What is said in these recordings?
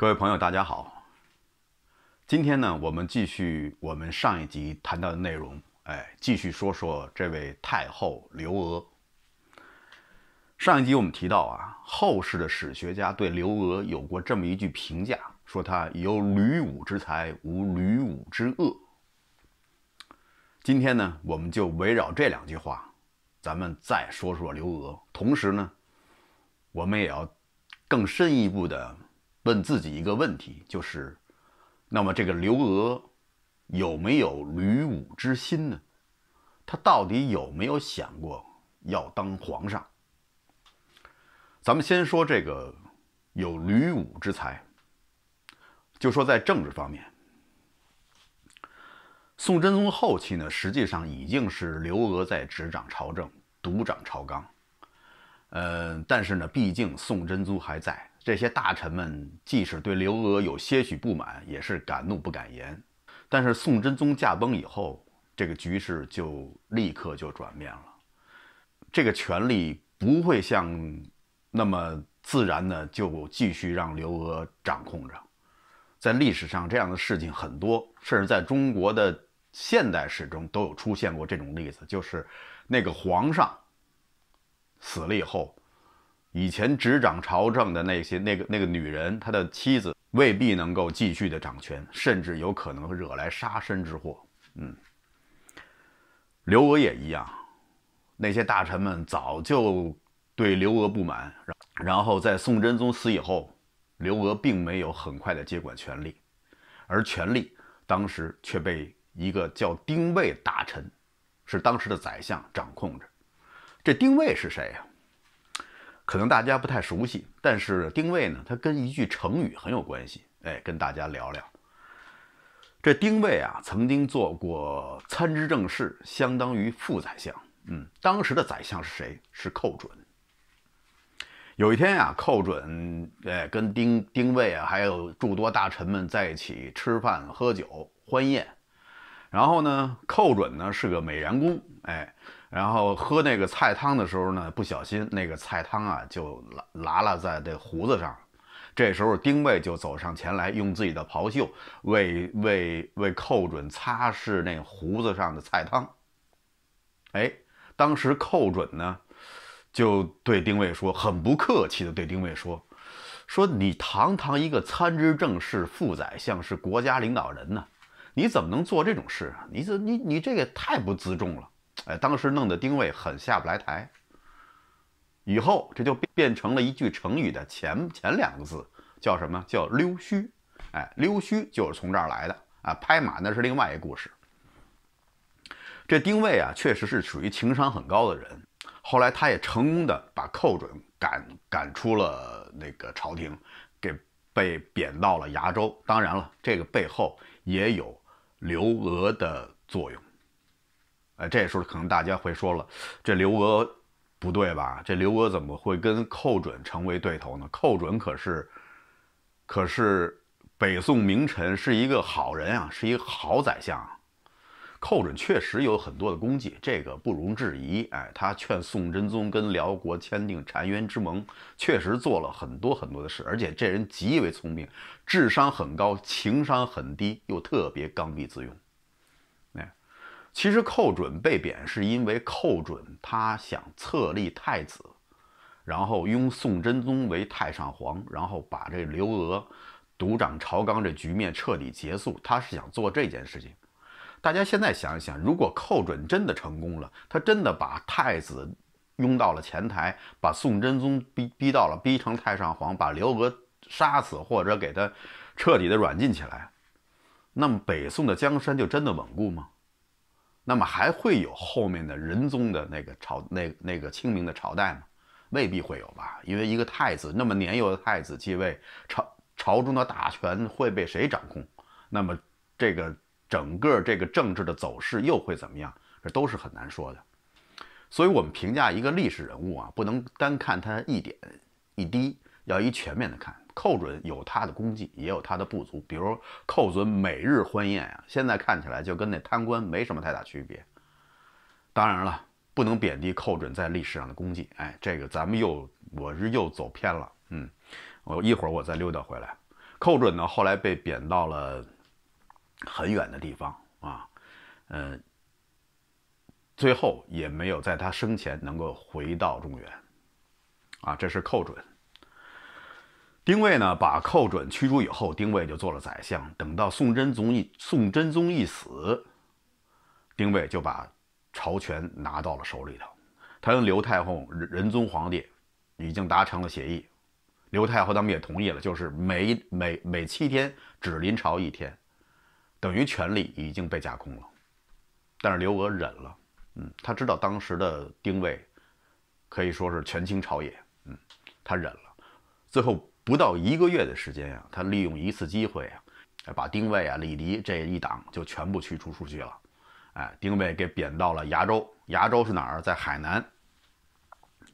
各位朋友，大家好。今天呢，我们继续我们上一集谈到的内容，哎，继续说说这位太后刘娥。上一集我们提到啊，后世的史学家对刘娥有过这么一句评价，说她有吕武之才，无吕武之恶。今天呢，我们就围绕这两句话，咱们再说说刘娥。同时呢，我们也要更深一步的。问自己一个问题，就是：那么这个刘娥有没有吕武之心呢？他到底有没有想过要当皇上？咱们先说这个有吕武之才，就说在政治方面，宋真宗后期呢，实际上已经是刘娥在执掌朝政，独掌朝纲。呃，但是呢，毕竟宋真宗还在。这些大臣们即使对刘娥有些许不满，也是敢怒不敢言。但是宋真宗驾崩以后，这个局势就立刻就转变了。这个权力不会像那么自然的就继续让刘娥掌控着。在历史上，这样的事情很多，甚至在中国的现代史中都有出现过这种例子，就是那个皇上死了以后。以前执掌朝政的那些那个那个女人，她的妻子未必能够继续的掌权，甚至有可能惹来杀身之祸。嗯，刘娥也一样，那些大臣们早就对刘娥不满。然后在宋真宗死以后，刘娥并没有很快的接管权力，而权力当时却被一个叫丁谓大臣，是当时的宰相掌控着。这丁谓是谁呀？可能大家不太熟悉，但是丁谓呢，他跟一句成语很有关系。哎，跟大家聊聊。这丁谓啊，曾经做过参知政事，相当于副宰相。嗯，当时的宰相是谁？是寇准。有一天呀，寇准哎跟丁丁谓啊，还有诸多大臣们在一起吃饭喝酒欢宴。然后呢，寇准呢是个美髯公，哎。然后喝那个菜汤的时候呢，不小心那个菜汤啊就拉拉在这胡子上。这时候丁卫就走上前来，用自己的袍袖为为为寇准擦拭那胡子上的菜汤。哎，当时寇准呢就对丁卫说，很不客气的对丁卫说，说你堂堂一个参知政事、副宰相是国家领导人呢，你怎么能做这种事啊？你怎你你这个太不自重了。哎，当时弄得丁谓很下不来台，以后这就变成了一句成语的前前两个字，叫什么？叫溜须。哎，溜须就是从这儿来的啊。拍马那是另外一个故事。这丁谓啊，确实是属于情商很高的人。后来他也成功的把寇准赶赶出了那个朝廷，给被贬到了崖州。当然了，这个背后也有刘娥的作用。哎，这时候可能大家会说了，这刘娥不对吧？这刘娥怎么会跟寇准成为对头呢？寇准可是，可是北宋名臣，是一个好人啊，是一个好宰相。寇准确实有很多的功绩，这个不容置疑。哎，他劝宋真宗跟辽国签订澶渊之盟，确实做了很多很多的事，而且这人极为聪明，智商很高，情商很低，又特别刚愎自用。其实寇准被贬是因为寇准他想册立太子，然后拥宋真宗为太上皇，然后把这刘娥独掌朝纲这局面彻底结束。他是想做这件事情。大家现在想一想，如果寇准真的成功了，他真的把太子拥到了前台，把宋真宗逼逼到了逼成太上皇，把刘娥杀死或者给他彻底的软禁起来，那么北宋的江山就真的稳固吗？那么还会有后面的仁宗的那个朝那那个清明的朝代吗？未必会有吧，因为一个太子那么年幼的太子继位，朝朝中的大权会被谁掌控？那么这个整个这个政治的走势又会怎么样？这都是很难说的。所以，我们评价一个历史人物啊，不能单看他一点一滴，要一全面的看。寇准有他的功绩，也有他的不足。比如寇准每日欢宴啊，现在看起来就跟那贪官没什么太大区别。当然了，不能贬低寇准在历史上的功绩。哎，这个咱们又我是又走偏了。嗯，我一会儿我再溜达回来。寇准呢，后来被贬到了很远的地方啊，嗯，最后也没有在他生前能够回到中原。啊，这是寇准。丁谓呢，把寇准驱逐以后，丁谓就做了宰相。等到宋真宗一宋真宗一死，丁谓就把朝权拿到了手里头。他跟刘太后、仁宗皇帝已经达成了协议，刘太后他们也同意了，就是每每每七天只临朝一天，等于权力已经被架空了。但是刘娥忍了，嗯，他知道当时的丁谓可以说是权倾朝野，嗯，他忍了，最后。不到一个月的时间呀，他利用一次机会啊，把丁卫啊、李黎这一党就全部驱逐出去了。哎，丁卫给贬到了崖州，崖州是哪儿？在海南。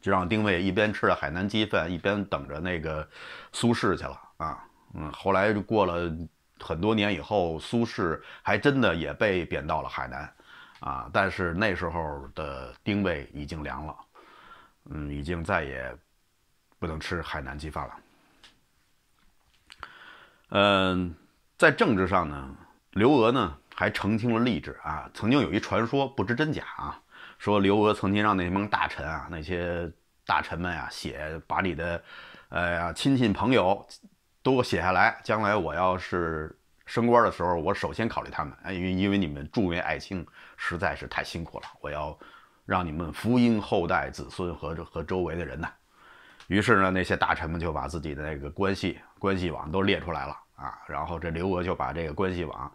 就让丁卫一边吃着海南鸡饭，一边等着那个苏轼去了啊。嗯，后来过了很多年以后，苏轼还真的也被贬到了海南。啊，但是那时候的丁卫已经凉了，嗯，已经再也不能吃海南鸡饭了。嗯，在政治上呢，刘娥呢还澄清了吏治啊。曾经有一传说，不知真假啊，说刘娥曾经让那帮大臣啊，那些大臣们呀写，把你的，哎呀，亲戚朋友都写下来。将来我要是升官的时候，我首先考虑他们。因为因为你们助为爱卿实在是太辛苦了，我要让你们福音后代子孙和和周围的人呢。于是呢，那些大臣们就把自己的那个关系关系网都列出来了啊，然后这刘娥就把这个关系网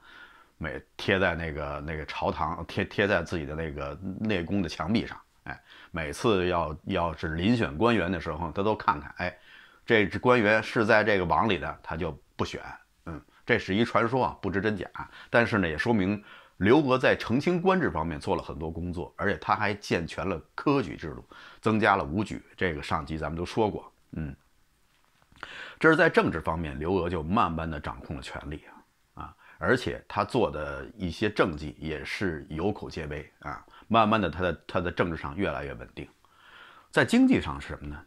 每贴在那个那个朝堂贴贴在自己的那个内宫的墙壁上，哎，每次要要是遴选官员的时候，他都看看，哎，这只官员是在这个网里的，他就不选。嗯，这是一传说，啊，不知真假，但是呢，也说明。刘娥在澄清官制方面做了很多工作，而且他还健全了科举制度，增加了武举。这个上集咱们都说过，嗯，这是在政治方面，刘娥就慢慢的掌控了权力啊啊！而且他做的一些政绩也是有口皆碑啊。慢慢的，他的他的政治上越来越稳定。在经济上是什么呢？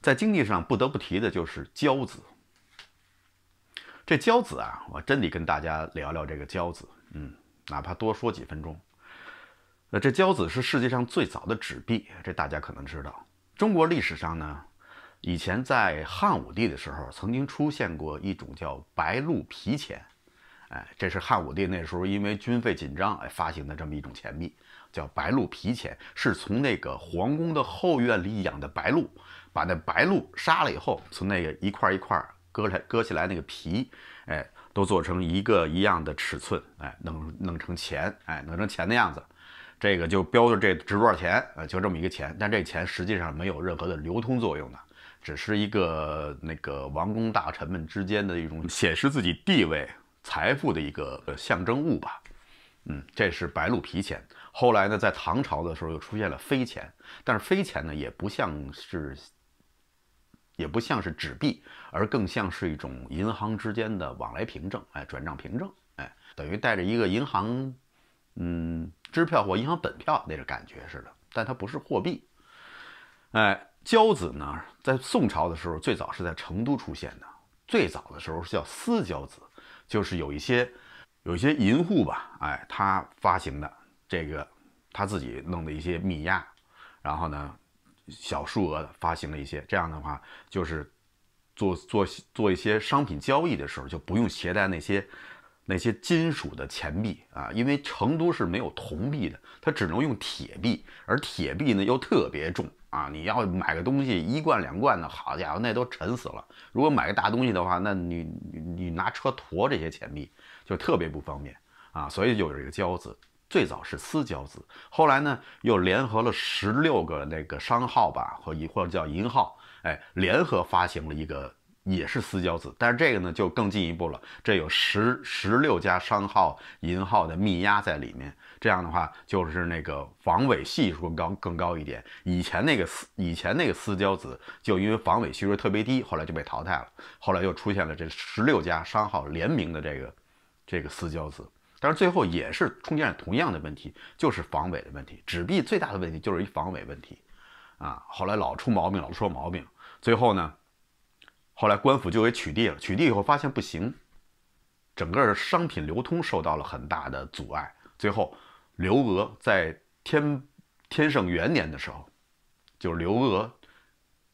在经济上不得不提的就是交子。这交子啊，我真得跟大家聊聊这个交子，嗯。哪怕多说几分钟，呃，这交子是世界上最早的纸币，这大家可能知道。中国历史上呢，以前在汉武帝的时候，曾经出现过一种叫白鹿皮钱，哎，这是汉武帝那时候因为军费紧张，哎，发行的这么一种钱币，叫白鹿皮钱，是从那个皇宫的后院里养的白鹿，把那白鹿杀了以后，从那个一块一块割来割起来那个皮，哎。都做成一个一样的尺寸，哎，弄弄成钱，哎，弄成钱的样子，这个就标着这值多少钱，呃，就这么一个钱。但这钱实际上没有任何的流通作用的，只是一个那个王公大臣们之间的一种显示自己地位、财富的一个象征物吧。嗯，这是白鹿皮钱。后来呢，在唐朝的时候又出现了飞钱，但是飞钱呢也不像是，也不像是纸币。而更像是一种银行之间的往来凭证，哎，转账凭证，哎，等于带着一个银行，嗯，支票或银行本票那种感觉似的，但它不是货币。哎，交子呢，在宋朝的时候，最早是在成都出现的，最早的时候叫私交子，就是有一些，有一些银户吧，哎，他发行的这个，他自己弄的一些米亚，然后呢，小数额的发行了一些，这样的话就是。做做做一些商品交易的时候，就不用携带那些那些金属的钱币啊，因为成都是没有铜币的，它只能用铁币，而铁币呢又特别重啊。你要买个东西一罐两罐的，好家伙，那都沉死了。如果买个大东西的话，那你你拿车驮这些钱币就特别不方便啊，所以就有一个交子，最早是私交子，后来呢又联合了十六个那个商号吧，和一或者叫银号。哎，联合发行了一个，也是私交子，但是这个呢就更进一步了，这有十十六家商号银号的密押在里面，这样的话就是那个防伪系数更高更高一点。以前那个私以前那个私交子就因为防伪系数特别低，后来就被淘汰了。后来又出现了这十六家商号联名的这个，这个私交子，但是最后也是出现了同样的问题，就是防伪的问题。纸币最大的问题就是一防伪问题。啊，后来老出毛病，老说毛病，最后呢，后来官府就给取缔了。取缔以后发现不行，整个商品流通受到了很大的阻碍。最后，刘娥在天天圣元年的时候，就是刘娥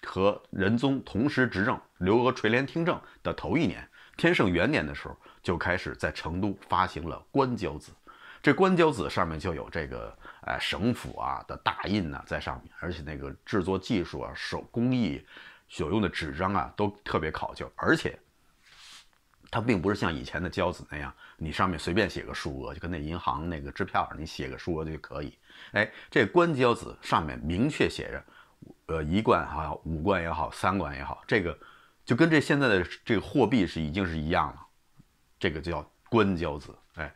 和仁宗同时执政，刘娥垂帘听政的头一年，天圣元年的时候就开始在成都发行了官交子，这官交子上面就有这个。哎，省府啊的大印呢在上面，而且那个制作技术啊、手工艺、所用的纸张啊都特别考究，而且它并不是像以前的交子那样，你上面随便写个数额，就跟那银行那个支票，你写个数额就可以。哎，这官交子上面明确写着，呃，一贯啊，五贯也好、三贯也好，这个就跟这现在的这个货币是已经是一样了，这个叫官交子。哎。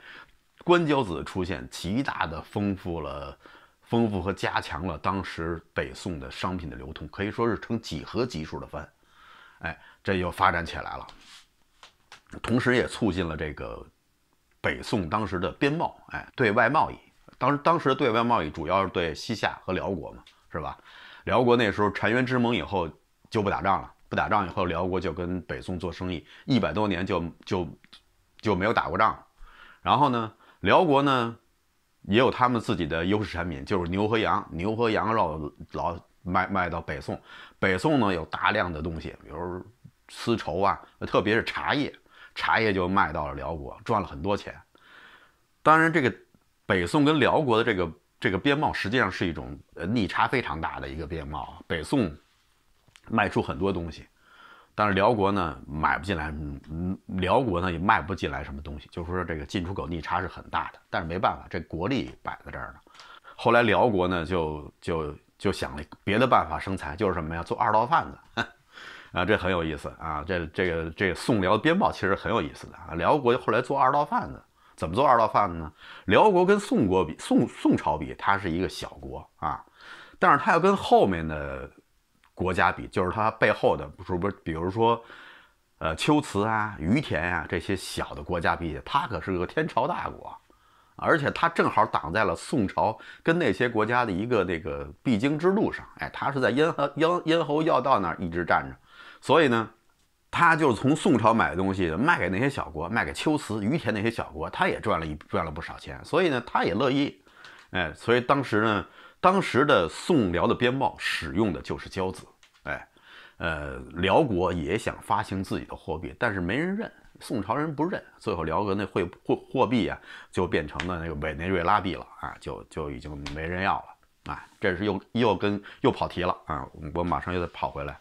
官交子出现，极大的丰富了、丰富和加强了当时北宋的商品的流通，可以说是成几何级数的翻，哎，这又发展起来了，同时也促进了这个北宋当时的边贸，哎，对外贸易，当时当时对外贸易主要是对西夏和辽国嘛，是吧？辽国那时候澶渊之盟以后就不打仗了，不打仗以后，辽国就跟北宋做生意，一百多年就就就没有打过仗，然后呢？辽国呢，也有他们自己的优势产品，就是牛和羊，牛和羊肉老卖卖到北宋。北宋呢有大量的东西，比如丝绸啊，特别是茶叶，茶叶就卖到了辽国，赚了很多钱。当然，这个北宋跟辽国的这个这个边贸实际上是一种呃逆差非常大的一个边贸，北宋卖出很多东西。但是辽国呢买不进来，嗯，辽国呢也卖不进来什么东西，就是说这个进出口逆差是很大的。但是没办法，这国力摆在这儿呢。后来辽国呢就就就想了别的办法生财，就是什么呀，做二道贩子，啊，这很有意思啊。这这个这个宋辽边贸其实很有意思的啊。辽国后来做二道贩子，怎么做二道贩子呢？辽国跟宋国比，宋宋朝比，它是一个小国啊，但是它要跟后面的。国家比就是他背后的，不是不是，比如说，呃，秋瓷啊、于田啊这些小的国家比，他可是个天朝大国，而且他正好挡在了宋朝跟那些国家的一个那个必经之路上。哎，他是在咽喉、咽咽喉要道那儿一直站着，所以呢，他就是从宋朝买的东西卖给那些小国，卖给秋瓷、于田那些小国，他也赚了一赚了不少钱，所以呢，他也乐意。哎，所以当时呢。当时的宋辽的边贸使用的就是交子，哎，呃，辽国也想发行自己的货币，但是没人认，宋朝人不认，最后辽国那汇货货币啊，就变成了那个委内瑞拉币了啊，就就已经没人要了啊，这是又又跟又跑题了啊，我马上又得跑回来。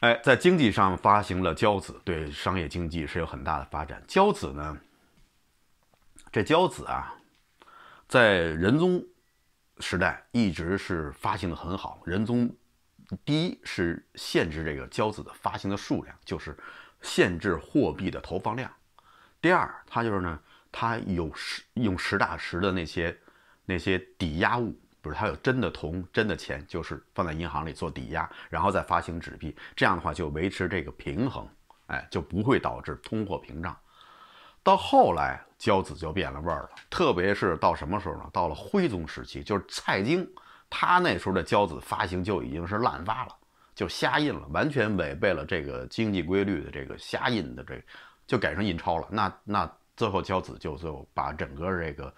哎，在经济上发行了交子，对商业经济是有很大的发展。交子呢，这交子啊，在仁宗。时代一直是发行的很好。仁宗第一是限制这个交子的发行的数量，就是限制货币的投放量；第二，他就是呢，他有实用实打实的那些那些抵押物，比如他有真的铜、真的钱，就是放在银行里做抵押，然后再发行纸币。这样的话就维持这个平衡，哎，就不会导致通货膨胀。到后来。交子就变了味儿了，特别是到什么时候呢？到了徽宗时期，就是蔡京，他那时候的交子发行就已经是滥发了，就瞎印了，完全违背了这个经济规律的这个瞎印的，这就改成印钞了。那那最后交子就就把整个这个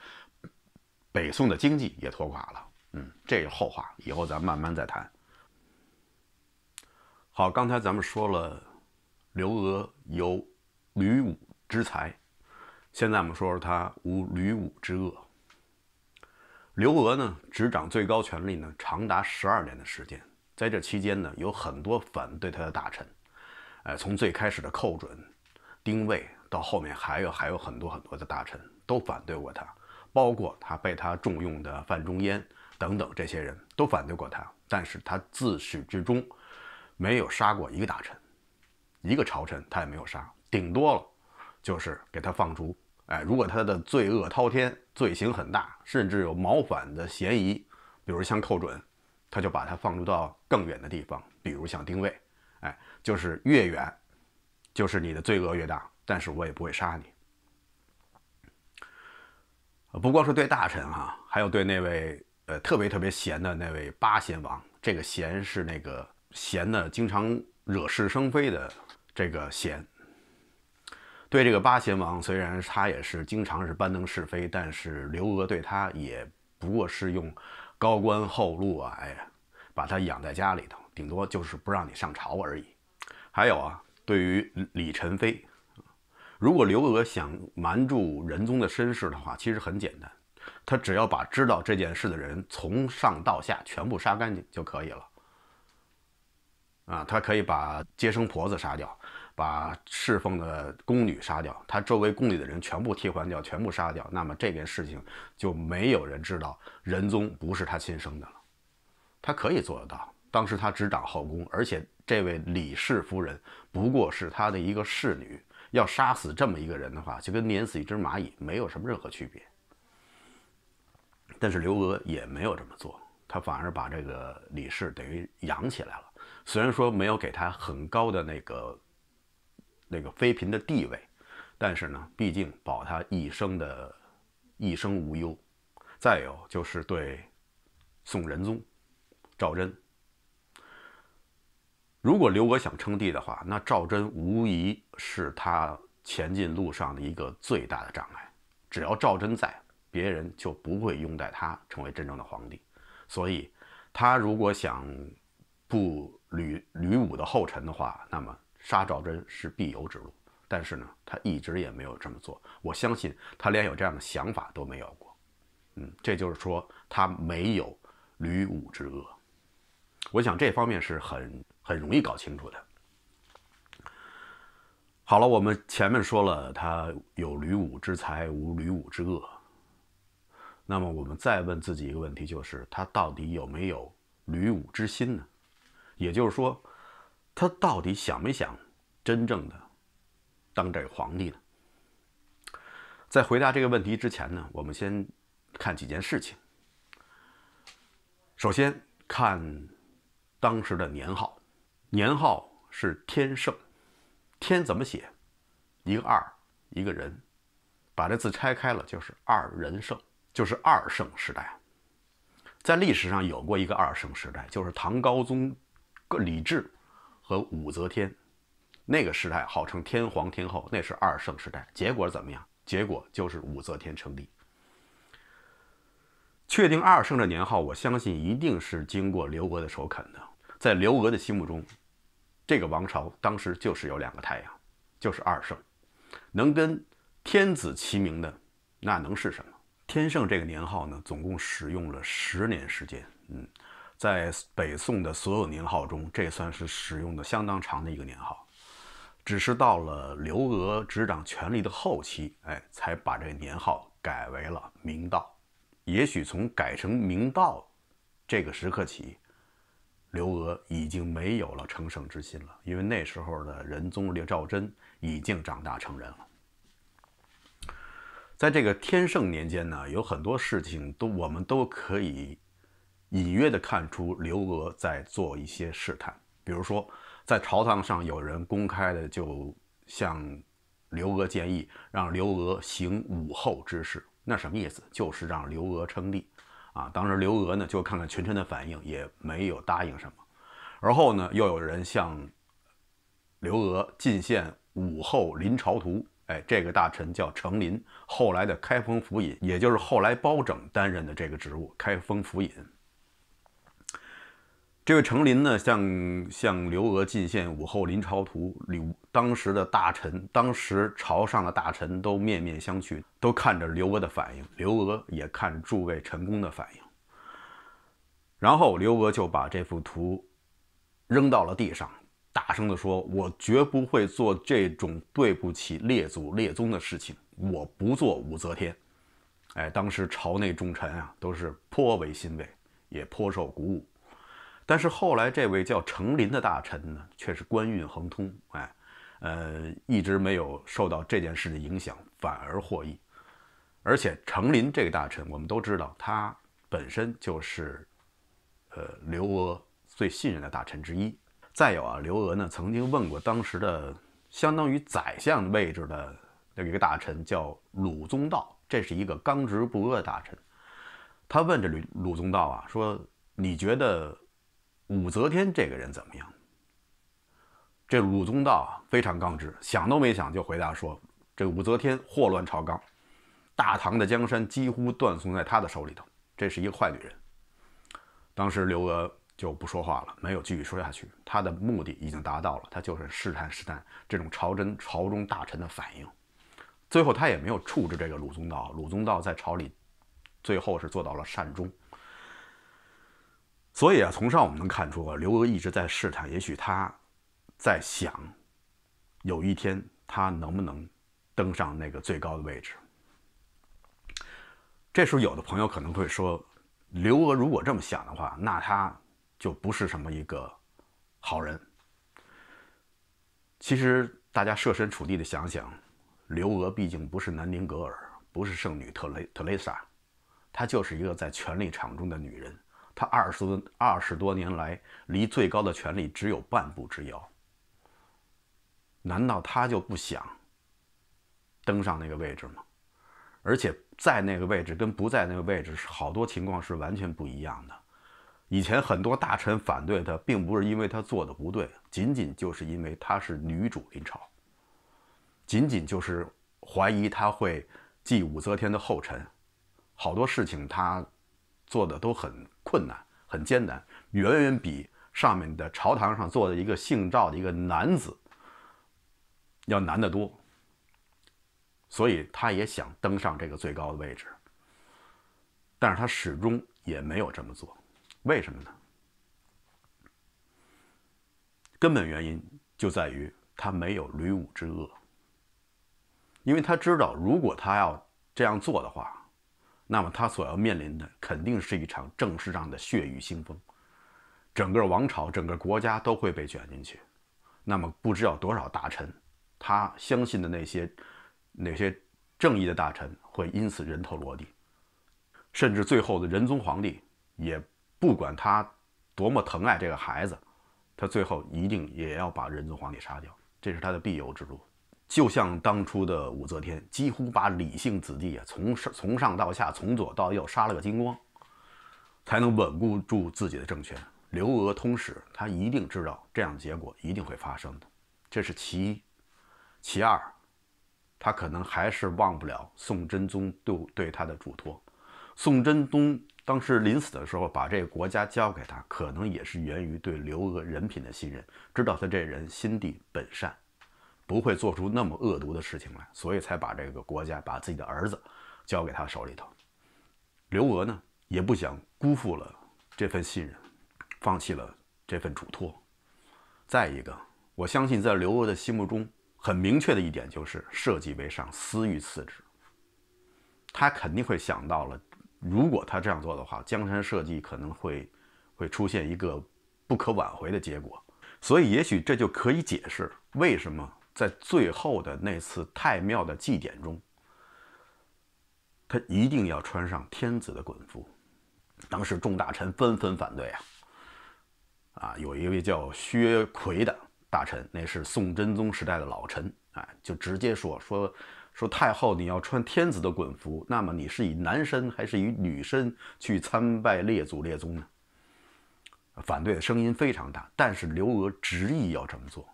北宋的经济也拖垮了。嗯，这是后话，以后咱慢慢再谈。好，刚才咱们说了，刘娥有吕武之才。现在我们说说他无吕武之恶。刘娥呢，执掌最高权力呢，长达十二年的时间。在这期间呢，有很多反对他的大臣，哎，从最开始的寇准、丁谓，到后面还有还有很多很多的大臣都反对过他，包括他被他重用的范仲淹等等，这些人都反对过他。但是他自始至终没有杀过一个大臣，一个朝臣他也没有杀，顶多了。就是给他放逐，哎，如果他的罪恶滔天，罪行很大，甚至有谋反的嫌疑，比如像寇准，他就把他放逐到更远的地方，比如像丁未。哎，就是越远，就是你的罪恶越大，但是我也不会杀你。不光是对大臣哈，还有对那位呃特别特别闲的那位八贤王，这个闲是那个闲呢，经常惹是生非的这个闲。对这个八贤王，虽然他也是经常是搬弄是非，但是刘娥对他也不过是用高官厚禄啊，哎，把他养在家里头，顶多就是不让你上朝而已。还有啊，对于李宸妃，如果刘娥想瞒住仁宗的身世的话，其实很简单，他只要把知道这件事的人从上到下全部杀干净就可以了。啊，他可以把接生婆子杀掉。把侍奉的宫女杀掉，他周围宫里的人全部替换掉，全部杀掉。那么这件事情就没有人知道仁宗不是他亲生的了。他可以做得到，当时他执掌后宫，而且这位李氏夫人不过是他的一个侍女，要杀死这么一个人的话，就跟碾死一只蚂蚁没有什么任何区别。但是刘娥也没有这么做，他反而把这个李氏等于养起来了，虽然说没有给他很高的那个。那个妃嫔的地位，但是呢，毕竟保她一生的，一生无忧。再有就是对宋仁宗赵祯，如果刘娥想称帝的话，那赵祯无疑是他前进路上的一个最大的障碍。只要赵祯在，别人就不会拥戴他成为真正的皇帝。所以，他如果想步吕吕武的后尘的话，那么。杀赵祯是必由之路，但是呢，他一直也没有这么做。我相信他连有这样的想法都没有过。嗯，这就是说他没有吕武之恶。我想这方面是很很容易搞清楚的。好了，我们前面说了他有吕武之才，无吕武之恶。那么我们再问自己一个问题，就是他到底有没有吕武之心呢？也就是说。他到底想没想真正的当这个皇帝呢？在回答这个问题之前呢，我们先看几件事情。首先看当时的年号，年号是天圣。天怎么写？一个二，一个人，把这字拆开了就是二人圣，就是二圣时代。在历史上有过一个二圣时代，就是唐高宗、李治。和武则天，那个时代号称天皇天后，那是二圣时代。结果怎么样？结果就是武则天称帝。确定二圣的年号，我相信一定是经过刘娥的首肯的。在刘娥的心目中，这个王朝当时就是有两个太阳，就是二圣。能跟天子齐名的，那能是什么？天圣这个年号呢，总共使用了十年时间。嗯。在北宋的所有年号中，这算是使用的相当长的一个年号。只是到了刘娥执掌权力的后期，哎，才把这个年号改为了明道。也许从改成明道这个时刻起，刘娥已经没有了称圣之心了，因为那时候的仁宗赵祯已经长大成人了。在这个天圣年间呢，有很多事情都我们都可以。隐约的看出刘娥在做一些试探，比如说在朝堂上有人公开的就向刘娥建议，让刘娥行武后之事，那什么意思？就是让刘娥称帝啊。当时刘娥呢就看看群臣的反应，也没有答应什么。而后呢又有人向刘娥进献武后临朝图，哎，这个大臣叫程琳，后来的开封府尹，也就是后来包拯担任的这个职务，开封府尹。这位程琳呢，向向刘娥进献武后临朝图，刘当时的大臣，当时朝上的大臣都面面相觑，都看着刘娥的反应。刘娥也看诸位臣工的反应，然后刘娥就把这幅图扔到了地上，大声的说：“我绝不会做这种对不起列祖列宗的事情，我不做武则天。”哎，当时朝内重臣啊，都是颇为欣慰，也颇受鼓舞。但是后来，这位叫程林的大臣呢，却是官运亨通，哎，呃，一直没有受到这件事的影响，反而获益。而且，程林这个大臣，我们都知道，他本身就是，呃，刘娥最信任的大臣之一。再有啊，刘娥呢曾经问过当时的相当于宰相位置的一个大臣，叫鲁宗道，这是一个刚直不阿的大臣。他问这鲁鲁宗道啊，说：“你觉得？”武则天这个人怎么样？这鲁宗道非常刚直，想都没想就回答说：“这武则天祸乱朝纲，大唐的江山几乎断送在他的手里头，这是一个坏女人。”当时刘娥就不说话了，没有继续说下去。她的目的已经达到了，她就是试探试探这种朝真朝中大臣的反应。最后她也没有处置这个鲁宗道，鲁宗道在朝里最后是做到了善终。所以啊，从上我们能看出啊，刘娥一直在试探，也许她在想，有一天她能不能登上那个最高的位置。这时候，有的朋友可能会说，刘娥如果这么想的话，那她就不是什么一个好人。其实，大家设身处地的想想，刘娥毕竟不是南丁格尔，不是圣女特雷特蕾莎，她就是一个在权力场中的女人。他二十二十多年来离最高的权力只有半步之遥。难道他就不想登上那个位置吗？而且在那个位置跟不在那个位置，好多情况是完全不一样的。以前很多大臣反对他，并不是因为他做的不对，仅仅就是因为他是女主临朝，仅仅就是怀疑他会继武则天的后尘。好多事情他做的都很困难，很艰难，远远比上面的朝堂上坐的一个姓赵的一个男子要难得多。所以他也想登上这个最高的位置，但是他始终也没有这么做。为什么呢？根本原因就在于他没有吕武之恶，因为他知道如果他要这样做的话。那么他所要面临的肯定是一场政治上的血雨腥风，整个王朝、整个国家都会被卷进去。那么不知道多少大臣，他相信的那些那些正义的大臣会因此人头落地，甚至最后的仁宗皇帝也不管他多么疼爱这个孩子，他最后一定也要把仁宗皇帝杀掉，这是他的必由之路。就像当初的武则天，几乎把李姓子弟啊从上从上到下，从左到右杀了个精光，才能稳固住自己的政权。刘娥通史，他一定知道这样的结果一定会发生的，这是其一。其二，他可能还是忘不了宋真宗对对他的嘱托。宋真宗当时临死的时候把这个国家交给他，可能也是源于对刘娥人品的信任，知道他这人心地本善。不会做出那么恶毒的事情来，所以才把这个国家把自己的儿子交给他手里头。刘娥呢，也不想辜负了这份信任，放弃了这份嘱托。再一个，我相信在刘娥的心目中很明确的一点就是社稷为上，私欲次之。他肯定会想到了，如果他这样做的话，江山社稷可能会会出现一个不可挽回的结果。所以，也许这就可以解释为什么。在最后的那次太庙的祭典中，他一定要穿上天子的衮服。当时众大臣纷纷反对啊！啊，有一位叫薛奎的大臣，那是宋真宗时代的老臣，哎，就直接说说说太后你要穿天子的衮服，那么你是以男身还是以女身去参拜列祖列宗呢？反对的声音非常大，但是刘娥执意要这么做。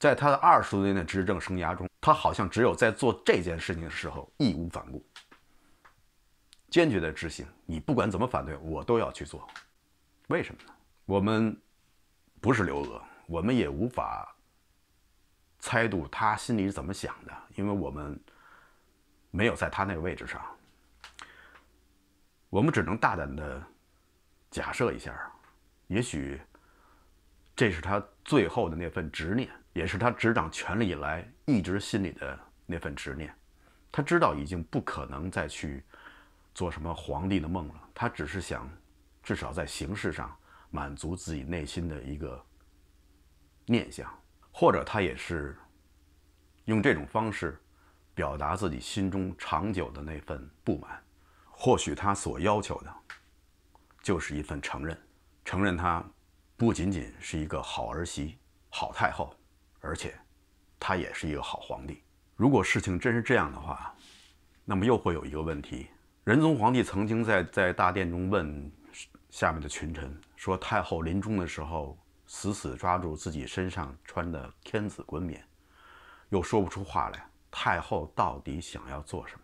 在他的二十多年的执政生涯中，他好像只有在做这件事情的时候义无反顾，坚决的执行。你不管怎么反对我都要去做，为什么呢？我们不是刘娥，我们也无法猜度他心里是怎么想的，因为我们没有在他那个位置上。我们只能大胆的假设一下，也许这是他最后的那份执念。也是他执掌权力以来一直心里的那份执念，他知道已经不可能再去做什么皇帝的梦了，他只是想至少在形式上满足自己内心的一个念想，或者他也是用这种方式表达自己心中长久的那份不满。或许他所要求的，就是一份承认，承认他不仅仅是一个好儿媳、好太后。而且，他也是一个好皇帝。如果事情真是这样的话，那么又会有一个问题：仁宗皇帝曾经在在大殿中问下面的群臣，说太后临终的时候死死抓住自己身上穿的天子冠冕，又说不出话来。太后到底想要做什么？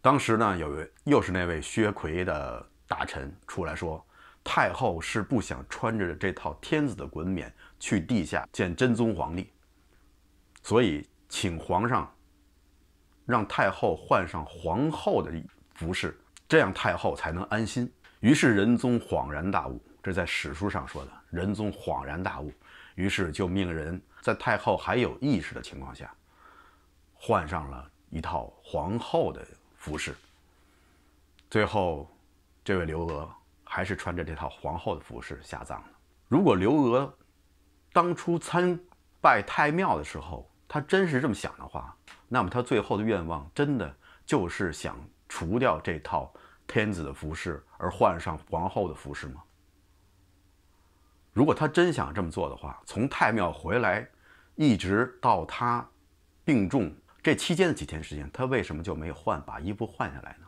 当时呢，有又是那位薛奎的大臣出来说。太后是不想穿着这套天子的衮冕去地下见真宗皇帝，所以请皇上让太后换上皇后的服饰，这样太后才能安心。于是仁宗恍然大悟，这在史书上说的。仁宗恍然大悟，于是就命人在太后还有意识的情况下，换上了一套皇后的服饰。最后，这位刘娥。还是穿着这套皇后的服饰下葬的。如果刘娥当初参拜太庙的时候，她真是这么想的话，那么她最后的愿望真的就是想除掉这套天子的服饰，而换上皇后的服饰吗？如果她真想这么做的话，从太庙回来一直到她病重这期间的几天时间，她为什么就没有换把衣服换下来呢？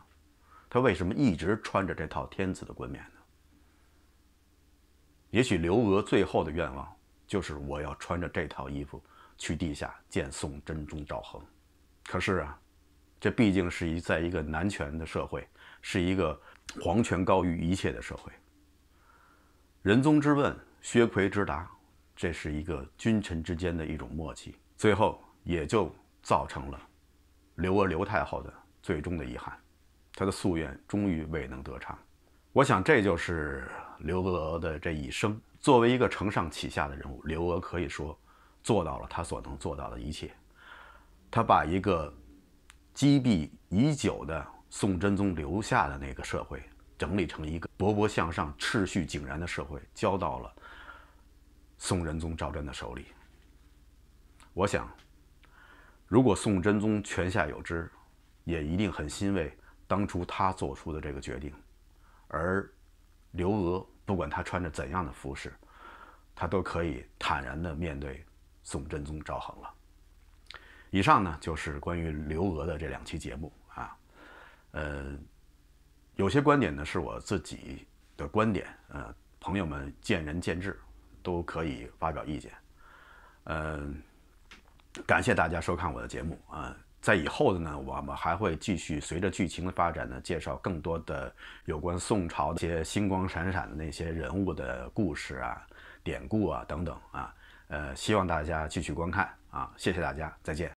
他为什么一直穿着这套天子的冠冕呢？也许刘娥最后的愿望就是我要穿着这套衣服去地下见宋真宗赵恒。可是啊，这毕竟是一在一个男权的社会，是一个皇权高于一切的社会。仁宗之问，薛奎之答，这是一个君臣之间的一种默契。最后也就造成了刘娥刘太后的最终的遗憾。他的夙愿终于未能得偿，我想这就是刘娥的这一生。作为一个承上启下的人物，刘娥可以说做到了他所能做到的一切。他把一个积弊已久的宋真宗留下的那个社会，整理成一个勃勃向上、秩序井然的社会，交到了宋仁宗赵祯的手里。我想，如果宋真宗泉下有知，也一定很欣慰。当初他做出的这个决定，而刘娥不管他穿着怎样的服饰，他都可以坦然的面对宋真宗赵恒了。以上呢就是关于刘娥的这两期节目啊，呃，有些观点呢是我自己的观点，呃，朋友们见仁见智，都可以发表意见，呃，感谢大家收看我的节目啊。在以后的呢，我们还会继续随着剧情的发展呢，介绍更多的有关宋朝那些星光闪闪的那些人物的故事啊、典故啊等等啊。呃，希望大家继续观看啊，谢谢大家，再见。